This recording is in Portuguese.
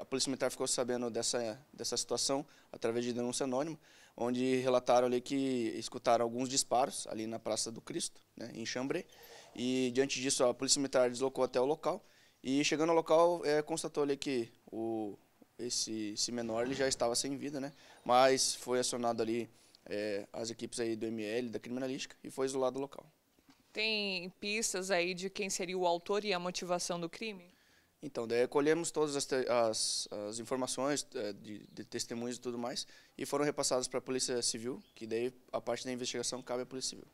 a Polícia Militar ficou sabendo dessa, dessa situação através de denúncia anônima, onde relataram ali que escutaram alguns disparos ali na Praça do Cristo, né, em Chambré. E diante disso, a Polícia Militar deslocou até o local. E chegando ao local, é, constatou ali que o, esse, esse menor ele já estava sem vida, né? Mas foi acionado ali é, as equipes aí do ML, da criminalística, e foi isolado o local. Tem pistas aí de quem seria o autor e a motivação do crime? Então, daí colhemos todas as, as, as informações eh, de, de, testemunhos e tudo mais e foram repassadas para a Polícia Civil, que daí a parte da investigação cabe à Polícia Civil.